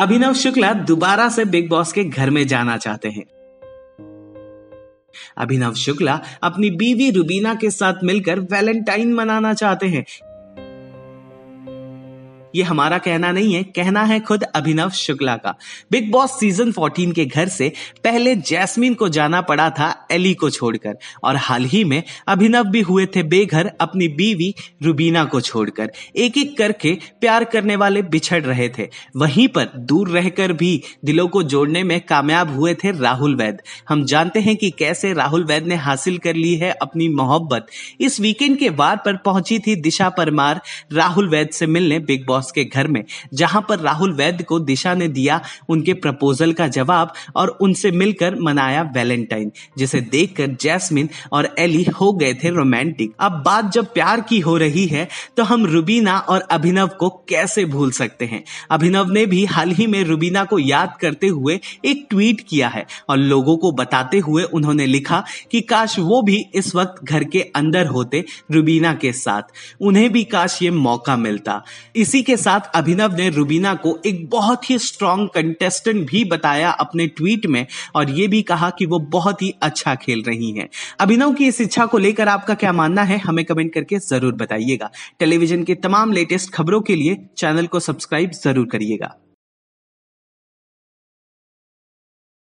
अभिनव शुक्ला दोबारा से big boss के घर में जाना चाहते हैं अभिनव शुक्ला अपनी बीवी रुबीना के साथ मिलकर वैलेंटाइन मनाना चाहते हैं ये हमारा कहना नहीं है कहना है खुद अभिनव शुक्ला का बिग बॉस सीजन 14 के घर से पहले जैस्मिन को जाना पड़ा था एली को छोड़कर और हाल ही में अभिनव भी हुए थे बेघर अपनी बीवी रुबीना को छोड़कर एक एक करके प्यार करने वाले बिछड़ रहे थे वहीं पर दूर रहकर भी दिलों को जोड़ने में कामयाब हुए थे राहुल वैद हम जानते हैं कि कैसे राहुल वैद ने हासिल कर ली है अपनी मोहब्बत इस वीकेंड के वार पर पहुंची थी दिशा परमार राहुल वैद से मिलने बिग बॉस बॉस के घर में जहां पर राहुल वैद्य को दिशा ने दिया उनके प्रपोजल का जवाब और उनसे मिलकर मनाया वैलेंटाइन जिसे देखकर जैस्मिन और एली हो गए थे रोमांटिक अब बात जब प्यार की हो रही है तो हम रुबीना और अभिनव को कैसे भूल सकते हैं अभिनव ने भी हाल ही में रुबीना को याद करते हुए एक ट्वीट किया है और लोगों को बताते हुए उन्होंने लिखा कि काश वो भी इस वक्त घर के अंदर होते रुबीना के साथ उन्हें भी काश ये मौका मिलता इसी के साथ अभिनव ने रुबीना को एक बहुत ही स्ट्रांग कंटेस्टेंट भी बताया अपने ट्वीट में और ये भी कहा कि वो बहुत ही अच्छा खेल रही हैं अभिनव की इस इच्छा को लेकर आपका क्या मानना है हमें कमेंट करके जरूर बताइएगा टेलीविजन के तमाम लेटेस्ट खबरों के लिए चैनल को सब्सक्राइब जरूर करिएगा